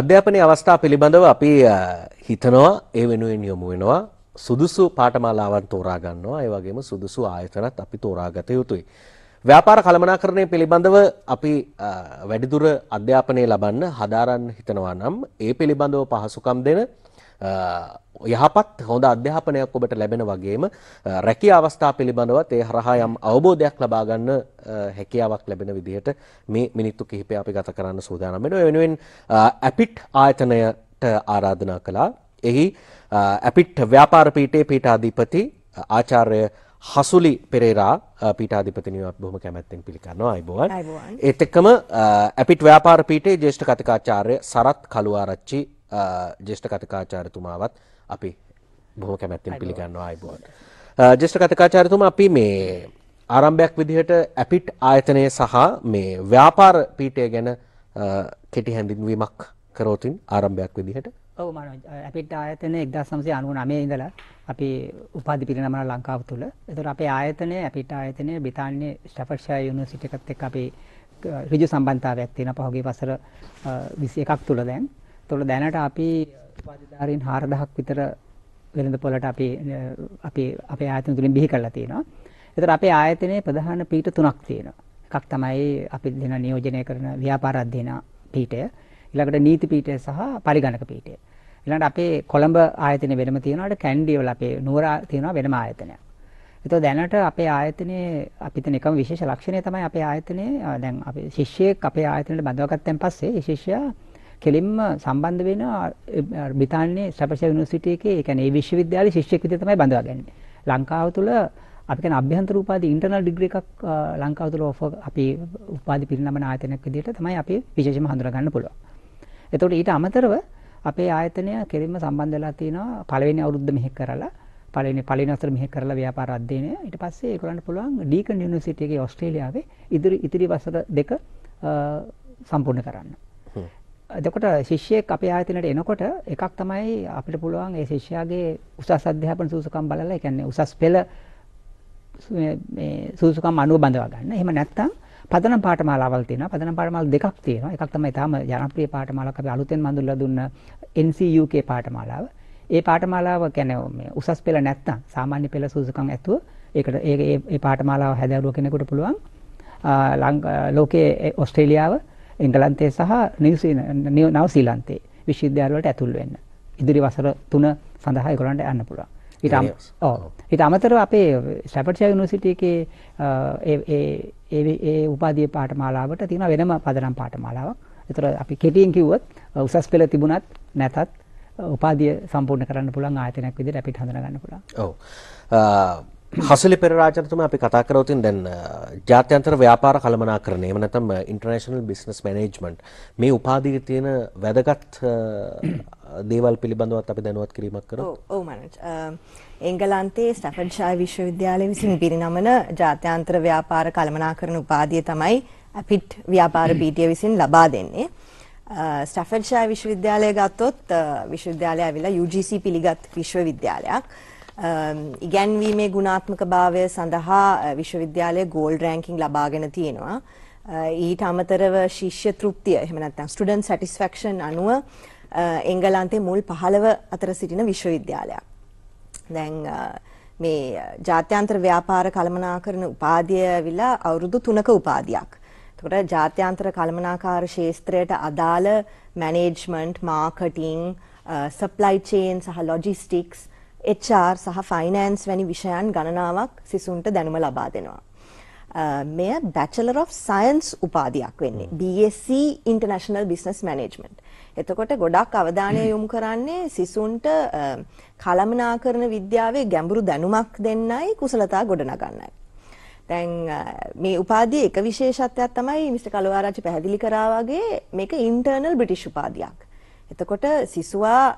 අධ්‍යාපනය අවස්ථා පිළිබඳව අපි හිතනවා ඒ වෙනුවෙන් යොමු වෙනවා සුදුසු පාඨමාලාවන් තෝරා ගන්නවා ඒ වගේම සුදුසු ආයතනත් අපි තෝරාගත යුතුයි. ව්‍යාපාර කළමනාකරණය පිළිබඳව අපි වැඩිදුර අධ්‍යාපනය ලබන්න හදාරන්න හිතනවා නම් ඒ පිළිබඳව පහසුකම් දෙන යහපත් හොඳ අධ්‍යාපනයක් ඔබට ලැබෙන වගේම රැකී අවස්ථා පිළිබඳවත් ඒ හරහා යම් අවබෝධයක් ලබා ගන්න හැකියාවක් ලැබෙන විදිහට මේ මිනිත්තු කිහිපය අපි ගත කරන්න සූදානම් වෙනවා. වෙනුවෙන් ඇපිට් ආයතනයට ආරාධනා කළා. එහි ඇපිට් ව්‍යාපාර පීඨයේ පීඨාධිපති ආචාර්ය හසුලි පෙරේරා පීඨාධිපතිනිව බොහොම කැමැත්තෙන් පිළිගන්නවා අයබෝවන්. ඒත් එක්කම ඇපිට් ව්‍යාපාර පීඨයේ ජ්‍යෙෂ්ඨ කතිකාචාර්ය සරත් කළුආරච්චි ජේෂ්ඨ කතිකාචාරතුමාවත් අපි බොහොම කැමැත්තෙන් පිළිගන්නවා අයිබෝන්. ජේෂ්ඨ කතිකාචාරතුමා අපි මේ ආරම්භයක් විදිහට ඇපිට් ආයතනය සහ මේ ව්‍යාපාර පීඨය ගැන කෙටි හැඳින්වීමක් කරෝතින් ආරම්භයක් විදිහට ඔව් මනෝජ් අපිට ආයතනය 1999 ඉඳලා අපි උපාධි පිරිනමන ලංකාව තුල. ඒතර අපේ ආයතනය අපිට ආයතනය බ්‍රිතාන්‍ය ස්ටැෆර්ඩ්ෂයර් යුනිවර්සිටි එකත් එක්ක අපි ඍජු සම්බන්ධතාවයක් තියෙන පහුගිය වසර 21ක් තුල දැන්. එතකොට දැනට අපි උපාධිධාරීන් 4000ක් විතර වෙළඳ පොළට අපි අපි අපේ ආයතන තුලින් බිහි කරලා තියෙනවා. එතකොට අපේ ආයතනයේ ප්‍රධාන පීඨ තුනක් තියෙනවා. එකක් තමයි අපි දෙන නියෝජනය කරන ව්‍යාපාර අධ්‍යයන පීඨය, ඊළඟට නීති පීඨය සහ පරිගණක පීඨය. ඊළඟට අපේ කොළඹ ආයතනය වෙනම තියෙනවා. කැන්ඩි වල අපේ නුවර තියෙනවා වෙනම ආයතනයක්. එතකොට දැනට අපේ ආයතනයේ අපිට එකම විශේෂ ලක්ෂණය තමයි අපේ ආයතනයේ දැන් අපේ ශිෂ්‍යයෙක් අපේ ආයතනයට බඳවාගත්තෙන් පස්සේ ඒ ශිෂ්‍යයා කෙලින්ම සම්බන්ධ වෙනවා බ්‍රිතාන්‍යයේ සැපසේ යුනිවර්සිටි එකේ ඒ කියන්නේ ඒ විශ්වවිද්‍යාලයේ ශිෂ්‍යෙක් විදිහට තමයි බඳවාගන්නේ. ලංකාව තුල අපි කියන අභ්‍යන්තර උපාධි ඉන්ටර්නල් ඩිග්‍රී එකක් ලංකාව තුල ඔෆර් අපි උපාධි පිරිනමන ආයතනයක් විදිහට තමයි අපි විශේෂයෙන්ම හඳුනා ගන්න පුළුවන්. එතකොට ඊට අමතරව අපේ ආයතනය කෙලින්ම සම්බන්ධ වෙලා තිනවා පළවෙනි අවුරුද්ද මෙහෙ කරලා පලන පලන අතර මෙහ කරලා ව්‍යාපාර අධ්‍යයනය ඊට පස්සේ ඒගොල්ලන්ට පුළුවන් ඩීකන් යුනිවර්සිටි එකේ ඕස්ට්‍රේලියාවේ ඉදිරි ඉතිරි වසර දෙක සම්පූර්ණ කරන්න. එතකොට ශිෂ්‍යයෙක් අපේ ආයතනයට එනකොට එකක් තමයි අපිට පුළුවන් ඒ ශිෂ්‍යයාගේ උසස් අධ්‍යාපන සුසුකම් බලලා ඒ කියන්නේ උසස් පෙළ මේ සුසුකම් අනුව බඳවා ගන්න. එහෙම නැත්නම් පදනම් පාඨමාලාවල් තියෙනවා. පදනම් පාඨමාලා දෙකක් තියෙනවා. එකක් තමයි තාම ජනප්‍රිය පාඨමාලාවක් අපි අලුතෙන් මඳුල්ලා දුන්න NCUK පාඨමාලාව. ඒ පාඨමාලාව කියන්නේ මේ උසස් පෙළ නැත්තම් සාමාන්‍ය පෙළ සුසුකම් ඇතුව ඒකට ඒ ඒ පාඨමාලාව හැදෑරුව කෙනෙකුට පුළුවන් ලෝකයේ ඕස්ට්‍රේලියාව එංගලන්තය සහ නවසීලන්තේ විශ්වවිද්‍යාලවලට ඇතුල් වෙන්න. ඉදිරි වසර 3 සඳහා ඒගොල්ලන්ට යන්න පුළුවන්. ඊට ඔව්. ඊට අමතරව අපේ ස්ට්‍රැෆර්ඩ්ෂයර් යුනිවර්සිටි එකේ ඒ ඒ ඒ උපාධිය පාඨමාලාවට තියෙන වෙනම පදනම් පාඨමාලාවක්. ඒතර අපි කෙටියෙන් කිව්වොත් උසස් පෙළ තිබුණත් නැතත් උපාධිය සම්පූර්ණ කරන්න පුළුවන් ආයතනයක් විදිහට අපිට හඳුනා ගන්න පුළුවන්. ඔව්. හසලි පෙරරාජනතුම අපි කතා කරවතින් දැන් ජාත්‍යන්තර ව්‍යාපාර කළමනාකරණය එහෙම නැත්නම් ඉන්ටර්නැෂනල් බිස්නස් මැනේජ්මන්ට් මේ උපාධියේ තියෙන වැදගත් දේවල් පිළිබඳවත් අපි දැනුවත් කිරීමක් කරමු. ඔව් මනෝජ්. එංගලන්තයේ ස්ටැෆර්ඩ්ෂයර් විශ්වවිද්‍යාලය විසින් පිරිනමන ජාත්‍යන්තර ව්‍යාපාර කළමනාකරණ උපාධිය තමයි අපිට් ව්‍යාපාර පීඨය විසින් ලබා දෙන්නේ. ස්ටැෆර්ඩ්ෂයර් විශ්වවිද්‍යාලය ගත්තොත් විශ්වවිද්‍යාලය ඇවිල්ලා UGC පිළිගත් විශ්වවිද්‍යාලයක්. Um, ඉගැන්වීමේ ගුණාත්මක භාවය සඳහා uh, විශ්වවිද්‍යාලය ගෝල් රෑන්කින් ලබාගෙන තියෙනවා. Uh, ඊට අමතරව ශිෂ්‍ය තෘප්තිය එහෙම නැත්නම් ස්ටුඩන්ට් සැටිස්ෆැක්ෂන් අනුව uh, එංගලන්තයේ මුල් 15 අතර සිටින විශ්වවිද්‍යාලයක්. දැන් මේ ජාත්‍යන්තර ව්‍යාපාර කළමනාකරණ උපාධිය ඇවිල්ලා අවුරුදු 3ක උපාධියක්. එතකොට ජාත්‍යන්තර කළමනාකාර ශාස්ත්‍රයට අදාළ මැනේජ්මන්ට්, මාකටිං, සප්ලයි චේන් සහ ලොජිස්ටික්ස් HR සහ ෆයිනෑන්ස් වැනි විෂයන් ගණනාවක් සිසුන්ට දැනුම ලබා දෙනවා. මෙය බැචලර් of සයින්ස් උපාධයක් වෙන්නේ BSc ඉන්ටර්නශනල් බිස්නස් මැනේජ්මන්ට් එතකොට ගොඩක් අවධානය යොමු කරන්නේ සිසුන්ට කළමනාකරන විද්‍යාවේ ගැඹුරු දැනුමක් දෙන්නයි කුසලතා ගොඩනගන්නයි. දැන් මේ උපාධිය එක විශේෂත්වයක් තමයි මිස්ටර් කලවාරච්චි පැහැදිලි කරා වගේ මේක ඉන්ටර්නල් බ්‍රිටිෂ් උපාධියක්. එතකොට සිසුවා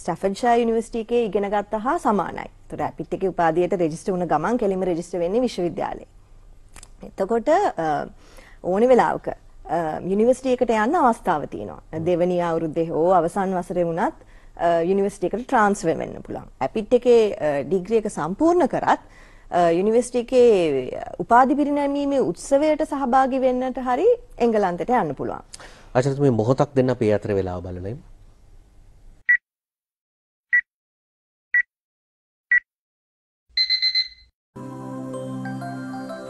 ස්ටැෆර්ඩ්ෂයර් යුනිවර්සිටි එකේ ඉගෙන ගත්තා හා සමානයි. ඒතර අපිත් එකේ උපාධියට රෙජිස්ටර් වුණ ගමන් කෙලින්ම රෙජිස්ටර් වෙන්නේ විශ්වවිද්‍යාලේ. එතකොට ඕනි වෙලාවක යුනිවර්සිටි එකට යන්න අවස්ථාව තියෙනවා. දෙවැනි අවුරුද්දේ හෝ අවසන් වසරේ වුණත් යුනිවර්සිටි එකට ට්‍රාන්ස්ෆර් වෙන්න පුළුවන්. අපිත් එකේ ඩිග්‍රී එක සම්පූර්ණ කරත් යුනිවර්සිටි එකේ උපාධි පිරිනැමීමේ උත්සවයට සහභාගී වෙන්නට හරි එංගලන්තයට යන්න පුළුවන්. අචරිත මේ මොහොතක් දෙන්න අපේ අතර වෙලාව බලලයි.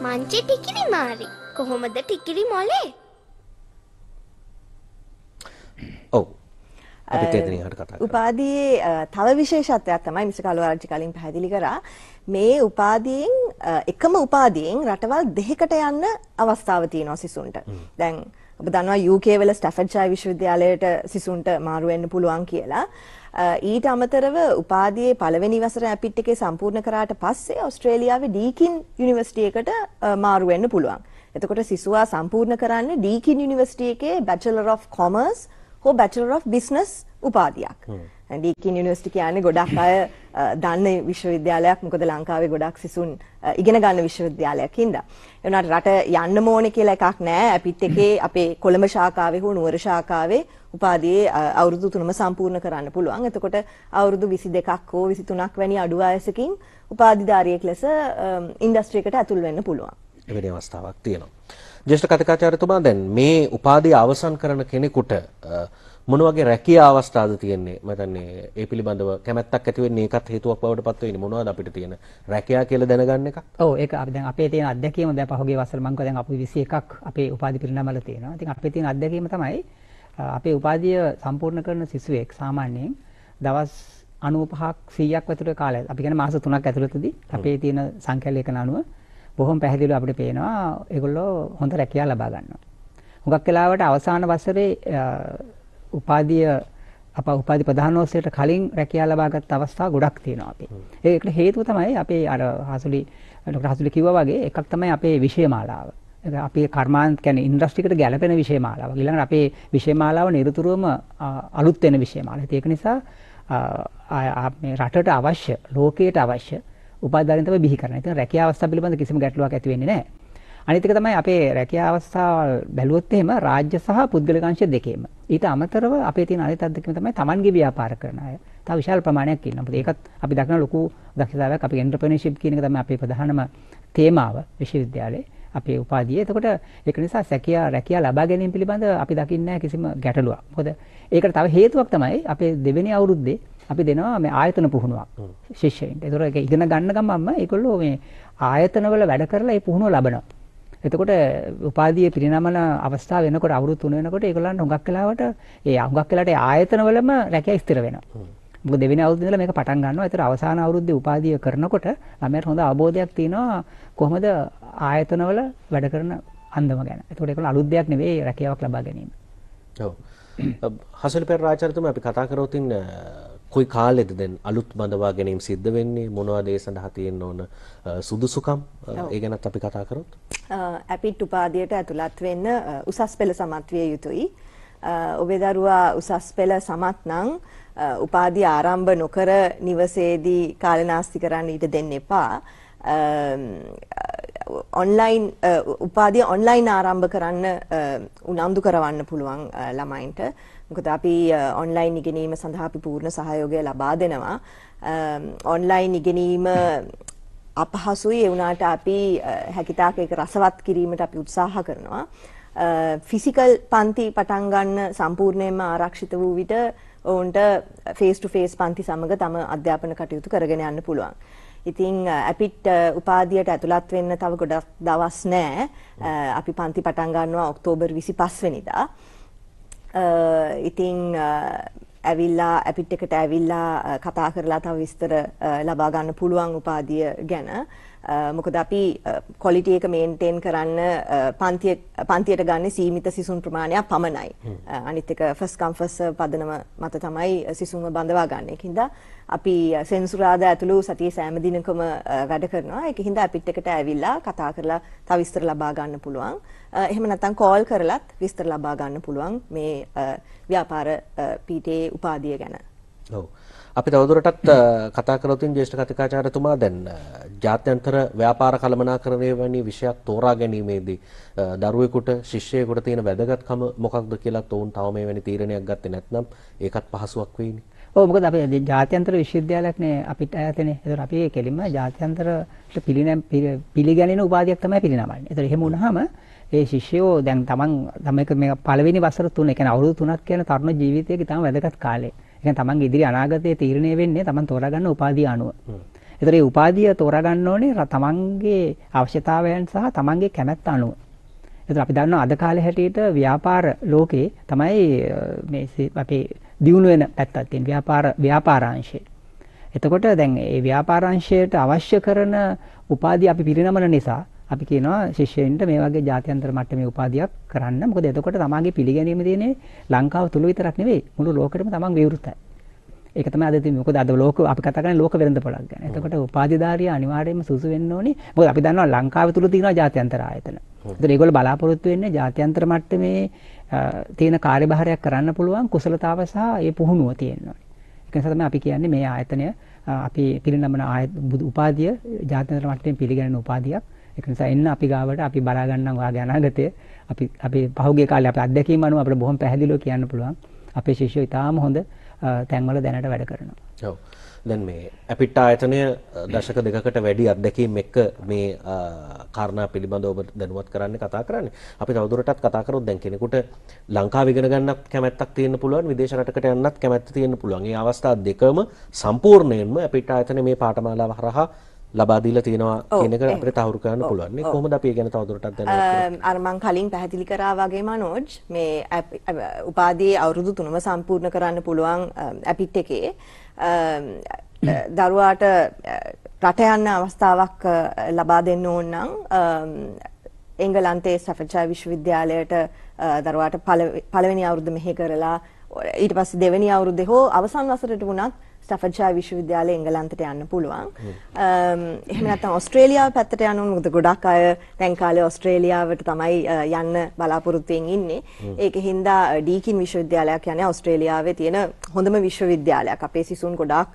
මංචි ටිකිරි මාරි කොහොමද ටිකිරි මොලේ ඔව් උපාදයේ තව විශේෂත්වයක් තමයි මිස කලවරජි කලින් පැහැදිලි කරා මේ උපාදීන් එකම උපාදීන් රටවල් දෙකකට යන්න අවස්ථාව තියෙනවා සිසුන්ට. දැන් ඔබ දන්නවා UK වල ස්ටැෆර්ඩ්ෂයර් විශ්වවිද්‍යාලයට සිසුන්ට මාරු වෙන්න පුළුවන් කියලා. ඊට අමතරව උපාධියේ පළවෙනි වසර ඇපිට් එකේ සම්පූර්ණ කරාට පස්සේ ඕස්ට්‍රේලියාවේ ඩීකින් යුනිවර්සිටි එකට මාරු වෙන්න පුළුවන්. එතකොට සිසුවා සම්පූර්ණ කරන්නේ ඩීකින් යුනිවර්සිටි එකේ Bachelor of Commerce හෝ Bachelor of Business උපාධියක්. ඩීකින් යුනිවර්සිටි කියන්නේ ගොඩක් අය දන්න විශ්වවිද්‍යාලයක් මොකද ලංකාවේ ගොඩක් සිසුන් ඉගෙන ගන්න විශ්වවිද්‍යාලයක් හින්දා. ඒ වුණාට රට යන්න ඕනේ කියලා එකක් නැහැ. අපිත් එකේ අපේ කොළඹ ශාඛාවේ හෝ නුවර ශාඛාවේ උපාධියේ අවුරුදු තුනම සම්පූර්ණ කරන්න පුළුවන්. එතකොට අවුරුදු 22ක් හෝ 23ක් වැනි අඩු වයසකින් උපාධිධාරියෙක් ලෙස ඉන්ඩස්ට්‍රි එකට ඇතුල් වෙන්න පුළුවන්. එවැනි අවස්ථාවක් තියෙනවා. ජේෂ්ඨ කතිකාචාර්යතුමා දැන් මේ උපාධිය අවසන් කරන කෙනෙකුට මොන වගේ රැකියාවස්ථාද තියෙන්නේ මම හිතන්නේ ඒ පිළිබඳව කැමැත්තක් ඇති වෙන්නේ ඒකත් හේතුවක් බවට පත් වෙන්නේ මොනවද අපිට තියෙන රැකියාව කියලා දැනගන්න එක. ඔව් ඒක අපි දැන් අපේ තියෙන අත්දැකීම දැන් පහුගිය වසර මම කිව්වා දැන් අපි 21ක් අපේ උපාධි පිරිනමල තියෙනවා. ඉතින් අපේ තියෙන අත්දැකීම තමයි අපේ උපාධිය සම්පූර්ණ කරන සිසුවෙක් සාමාන්‍යයෙන් දවස් 95ක් 100ක් වතුර කාලය අපි කියන්නේ මාස 3ක් ඇතුළතදී අපේ තියෙන සංකල්පයක අනුව බොහොම පැහැදිලිව අපිට පේනවා ඒගොල්ලෝ හොඳ රැකියාව ලබා ගන්නවා. හුඟක් වෙලාවට අවසාන වසරේ උපාධිය අප උපාධි ප්‍රධානෝස්සයට කලින් රැකියා ලබාගත් අවස්ථා ගොඩක් තියෙනවා අපි. ඒකට හේතුව තමයි අපේ අර හසුලි ඩොක්ටර් හසුලි කිව්වා වගේ එකක් තමයි අපේ විෂය මාලාව. අපේ කර්මාන්ත කියන්නේ ඉන්ඩස්ට්‍රියකට ගැළපෙන විෂය මාලාව. ඊළඟට අපේ විෂය මාලාව නිරතුරුවම අලුත් වෙන විෂය මාලාව. ඒක නිසා මේ රටට අවශ්‍ය, ලෝකයට අවශ්‍ය උපාධිධාරීන් තමයි බිහි කරන්නේ. ඉතින් රැකියා අවස්ථා පිළිබඳ කිසිම ගැටලුවක් ඇති වෙන්නේ නැහැ. අනිත් එක තමයි අපේ රැකියා අවස්ථාවල් බැලුවොත් එහෙම රාජ්‍ය සහ පුද්ගලික අංශ දෙකේම. ඊට අමතරව අපේ තියෙන අනිත් අද්දකම තමයි Tamanගේ ව්‍යාපාර කරන අය. තව විශාල ප්‍රමාණයක් ඉන්නවා. මොකද ඒකත් අපි දක්න ලොකු දක්ෂතාවයක් අපේ එන්ටර්ප්‍රෙනර්ෂිප් කියන එක තමයි අපේ ප්‍රධානම තේමාව විශ්වවිද්‍යාලේ. අපේ උපාධිය. එතකොට ඒක නිසා සැකියා රැකියා ලබා ගැනීම පිළිබඳ අපි දකින්නේ කිසිම ගැටලුවක්. මොකද ඒකට තව හේතුවක් තමයි අපේ දෙවෙනි අවුරුද්දේ අපි දෙනවා මේ ආයතන පුහුණුවක් ශිෂ්‍යයින්ට. ඒතකොට ඒක ඉගෙන ගන්න ගමන්ම ඒගොල්ලෝ මේ ආයතනවල වැඩ කරලා ඒ පුහුණුව ලබනවා. එතකොට උපාධියේ පිරිනමන අවස්ථාව වෙනකොට අවුරුදු 3 වෙනකොට ඒගොල්ලන්ට හුඟක් වෙලාවට ඒ හුඟක් වෙලාවට ආයතනවලම රැකියා ස්ථිර වෙනවා. මොකද දෙවෙනි අවුරුද්දේ ඉඳලා මේක පටන් ගන්නවා. ඒතර අවසාන අවුරුද්දේ උපාධිය කරනකොට ළමයට හොඳ අවබෝධයක් තියෙනවා කොහොමද ආයතනවල වැඩ කරන අන්දම ගැන. ඒතකොට ඒගොල්ලෝ අලුත් දෙයක් නෙවෙයි රැකියාවක් ලබා ගැනීම. ඔව්. හසල් පෙර රාජාරතුම අපි කතා කරවතින් කොයි කාලෙද දැන් අලුත් බඳවා ගැනීම සිද්ධ වෙන්නේ මොනවද ඒ සඳහා තියෙන්න ඕන සුදුසුකම් ඒ ගැනත් අපි කතා කරොත් ඇපිට් උපාධියට ඇතුළත් වෙන්න උසස් පෙළ සමත් විය යුතුයි ඔබේ දරුවා උසස් පෙළ සමත් නම් උපාධිය ආරම්භ නොකර නිවසේදී කාලනාස්ති කරන්න ඉඩ දෙන්න එපා ඔන්ලයින් උපාධිය ඔන්ලයින් ආරම්භ කරන්න උනන්දු කරවන්න පුළුවන් ළමයින්ට මොකද අපි ඔන්ලයින් ඉගෙනීම සඳහා අපි පූර්ණ සහයෝගය ලබා දෙනවා. ඔන්ලයින් ඉගෙනීම අපහසුයි ඒ වුණාට අපි හැකිතාක ඒක රසවත් කිරීමට අපි උත්සාහ කරනවා. ෆිසිකල් පන්ති පටන් ගන්න සම්පූර්ණයෙන්ම ආරක්ෂිත වූ විට ඔවුන්ට ෆේස් ටු ෆේස් පන්ති සමග තම අධ්‍යාපන කටයුතු කරගෙන යන්න පුළුවන්. ඉතිං අපිට උපාදියට ඇතුළත් වෙන්න තව ගොඩක් දවස් නෑ අපි පන්ති පටන්ගන්නවා ඔක්තෝබර් විසි පස්වනිදා. ඉතින් ඇවිල්ලා අපිට එකට ඇවිල්ලා කතා කරලා තව විස්තර ලබා ගන්න පුළුවන් උපාධිය ගැන. මොකද අපි ක්වොලිටි එක මේන්ටේන් කරන්න පන්තිය පන්තියට ගන්න සීමිත සිසුන් ප්‍රමාණයක් පමණයි. අනිත් එක ෆස්ට් කම් ෆස්ට් පදනම මත තමයි සිසුන්ව බඳවා ගන්න. ඒකින්දා අපි සෙන්සුරාදා uh, ඇතුළු සතියේ සෑම දිනකම uh, වැඩ කරනවා. ඒක හින්දා අපිත් එකට ඇවිල්ලා කතා කරලා තව විස්තර ලබා ගන්න පුළුවන්. Uh, එහෙම නැත්නම් කෝල් කරලත් විස්තර ලබා ගන්න පුළුවන් මේ ව්‍යාපාර පීඨයේ උපාධිය ගැන. ඔව්. අපි තවදුරටත් කතා කරොතින් ජේෂ්ඨ කතිකාචාර්යතුමා දැන් ජාත්‍යන්තර ව්‍යාපාර කළමනාකරණය වැනි විෂයක් තෝරා ගැනීමේදී දරුවෙකුට ශිෂ්‍යයෙකුට තියෙන වැදගත්කම මොකක්ද කියලා තෝන් තව මේ වැනි තීරණයක් ගත්තේ නැත්නම් ඒකත් පහසුවක් වෙයිනේ. ඔව් මොකද අපේ ජාත්‍යන්තර විශ්වවිද්‍යාලයක් නේ අපිට ඇතනේ. ඒතර අපි කෙලින්ම ජාත්‍යන්තරට පිළිනැම් පිළිගැනෙන උපාධියක් තමයි පිරිනමන්නේ. ඒතර එහෙම වුණාම ඒ ශිෂ්‍යයෝ දැන් තමන් තමයි මේ පළවෙනි වසර තුන, ඒ කියන්නේ අවුරුදු 3ක් කියන තරුණ ජීවිතයේ ඉතාම වැදගත් කාලය. ඒ කියන්නේ තමන්ගේ ඉදිරි අනාගතයේ තීරණය වෙන්නේ තමන් තෝරාගන්න උපාධිය අනුව. ඒතර ඒ උපාධිය තෝරාගන්න ඕනේ තමන්ගේ අවශ්‍යතාවයන් සහ තමන්ගේ කැමැත්ත අනුව. ඒතර අපි දන්නවා අද කාලේ හැටියට ව්‍යාපාර ලෝකේ තමයි මේ අපේ දියුණු වෙන පැත්තක් තියෙන ව්‍යාපාර ව්‍යාපාරාංශය. එතකොට දැන් මේ ව්‍යාපාරාංශයට අවශ්‍ය කරන උපාධි අපි පිරිනමන නිසා අපි කියනවා ශිෂ්‍යයින්ට මේ වගේ ජාත්‍යන්තර මට්ටමේ උපාධියක් කරන්න. මොකද එතකොට තමාගේ පිළිගැනීම තියෙන්නේ ලංකාව තුල විතරක් නෙවෙයි මුළු ලෝකෙටම තමන් විවෘතයි. ඒක තමයි අද තියෙන්නේ. මොකද අද ලෝක අපි කතා කරන්නේ ලෝක වෙළඳපොළක් ගැන. එතකොට උපාධිධාරියා අනිවාර්යයෙන්ම සුසු වෙන්න ඕනේ. මොකද අපි දන්නවා ලංකාව තුල තියෙනවා ජාත්‍යන්තර ආයතන. ඒතර ඒගොල්ලෝ බලාපොරොත්තු වෙන්නේ ජාත්‍යන්තර මට්ටමේ තියෙන කාර්යභාරයක් කරන්න පුළුවන් කුසලතාව සහ ඒ පුහුණුව තියෙනවා. ඒක නිසා තමයි අපි කියන්නේ මේ ආයතනය අපි පිළිනමන ආයත උපාධිය ජාත්‍යන්තර මට්ටමින් පිළිගැනෙන උපාධියක්. ඒක නිසා එන්න අපි ගාවට අපි බලා ගන්නම් ඔයාගේ අනාගතය. අපි අපි පහුගිය කාලේ අපි අත්දැකීම් අනුව අපිට බොහොම පැහැදිලිව කියන්න පුළුවන්. අපේ ශිෂ්‍යෝ ඉතාම හොඳ තැන්වල දැනට වැඩ කරනවා. ඔව්. දැන් මේ අපිට ආයතනය දශක දෙකකට වැඩි අත්දැකීම් එක්ක මේ කාරණා පිළිබඳව ඔබ දැනුවත් කරන්න කතා කරන්නේ. අපි තවදුරටත් කතා කරොත් දැන් කෙනෙකුට ලංකාව ඉගෙන ගන්න කැමැත්තක් තියෙන්න පුළුවන් විදේශ රටකට යන්නත් කැමැත්ත තියෙන්න පුළුවන්. මේ අවස්ථා දෙකම සම්පූර්ණයෙන්ම අපිට ආයතනය මේ පාඨමාලාව හරහා ලබා දීලා තියෙනවා කියන එක අපිට තහවුරු කරන්න පුළුවන් නේ කොහොමද අපි ගැන තවදුරටත් දැනගන්න අර මං කලින් පැහැදිලි කරා වගේ මනෝජ් මේ උපාධියේ අවුරුදු 3ම සම්පූර්ණ කරන්න පුළුවන් ඇපිට් එකේ දරුවාට රට යන්න අවස්ථාවක් ලබා දෙන්න ඕන නම් එංගලන්තයේ සැෆර්ජර් විශ්වවිද්‍යාලයට දරුවාට පළවෙනි අවුරුද්ද මෙහෙ කරලා ඊට පස්සේ දෙවෙනි අවුරුද්දේ හෝ අවසන් වසරට වුණත් ස්ටෆර්ඩ්ෂයර් විශ්වවිද්‍යාලය එංගලන්තට යන්න පුළුවන්. එහෙම නැත්නම් ඕස්ට්‍රේලියාව පැත්තට යන්න ඕන මොකද ගොඩක් අය දැන් කාලේ ඕස්ට්‍රේලියාවට තමයි යන්න බලාපොරොත්තුෙන් ඉන්නේ. ඒක හින්දා ඩීකින් විශ්වවිද්‍යාලයක් යන්නේ ඕස්ට්‍රේලියාවේ තියෙන හොඳම විශ්වවිද්‍යාලයක්. අපේ සිසුන් ගොඩක්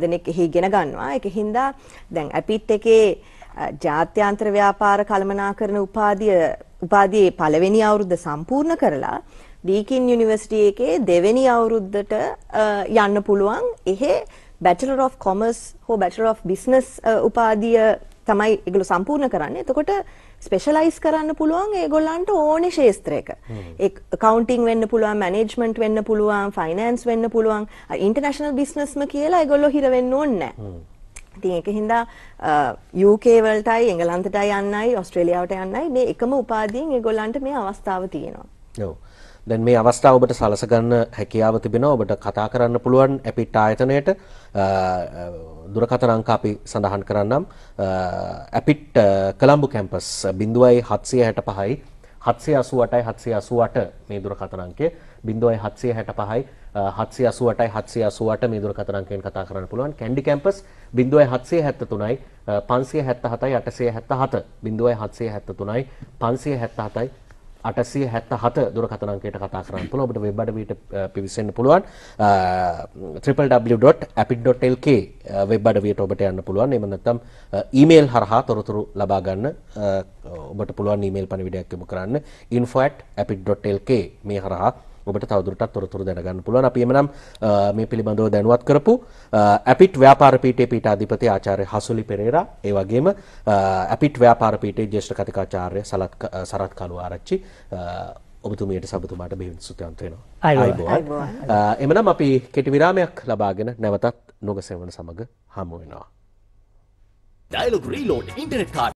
දෙනෙක් එහි ඉගෙන ගන්නවා. ඒක හින්දා දැන් ඇපිට් එකේ ජාත්‍යන්තර ව්‍යාපාර කළමනාකරණ උපාධිය උපාධියේ පළවෙනි අවුරුද්ද සම්පූර්ණ කරලා ඩීකින් යුනිවර්සිටි එකේ දෙවෙනි අවුරුද්දට යන්න පුළුවන්. එහෙ Bachelor of Commerce හෝ Bachelor of Business උපාධිය තමයි ඒගොල්ලෝ සම්පූර්ණ කරන්නේ. එතකොට ස්පෙෂලයිස් කරන්න පුළුවන් ඒගොල්ලන්ට ඕනේ ශේත්‍රයක. ඒ කවුන්ටින් වෙන්න පුළුවන්, මැනේජ්මන්ට් වෙන්න පුළුවන්, ෆයිනෑන්ස් වෙන්න පුළුවන්, ඉන්ටර්නැෂනල් බිස්නස්ම කියලා ඒගොල්ලෝ හිර වෙන්න ඕනේ නැහැ. ඉතින් ඒක හින්දා UK වලටයි, එංගලන්තටයි යන්නයි, ඕස්ට්‍රේලියාවට යන්නයි මේ එකම උපාධියෙන් ඒගොල්ලන්ට මේ අවස්ථාව තියෙනවා. ඔව්. දැන් මේ අවස්ථාව ඔබට සලස ගන්න හැකියාව තිබෙනවා ඔබට කතා කරන්න පුළුවන් අපිට ආයතනයට දුරකථන අංක අපි සඳහන් කරන්නම් අපිට කොළඹ කැම්පස් 0765යි 788යි 788 මේ දුරකථන අංකය 0765යි 788යි 788 මේ දුරකථන අංකයෙන් කතා කරන්න පුළුවන් කැන්ඩි කැම්පස් 0773යි 577යි 877 0773යි 577යි අටසිය හැත්ත හත දුරකතන අංකයට කතා කරන්න පුළුවන් ඔබට වෙබ් අඩවියට පිවිසෙන්න පුළුවන් www.apid.lk වෙබ් අඩවියට ඔබට යන්න පුළුවන් එහෙම නැත්නම් ඊමේල් හරහා තොරතුරු ලබා ගන්න ඔබට පුළුවන් ඊමේල් පණිවිඩයක් යොමු කරන්න info@apid.lk මේ හරහා ඔබට තවදුරටත් තොරතුරු දැනගන්න පුළුවන්. අපි එමනම් මේ පිළිබඳව දැනුවත් කරපු ඇපිට් ව්‍යාපාර පීඨයේ පීඨාධිපති ආචාර්ය හසුලි පෙරේරා, ඒ වගේම ඇපිට් ව්‍යාපාර පීඨයේ ජ්‍යෙෂ්ඨ කතිකාචාර්ය සලත් සරත් කළුආරච්චි ඔබතුමියට සබතුමාට බෙවින් සුතයන්ත වෙනවා. එමනම් අපි කෙටි විරාමයක් ලබාගෙන නැවතත් නොගසෙවන සමග හමු වෙනවා. Dialog Reload Internet Card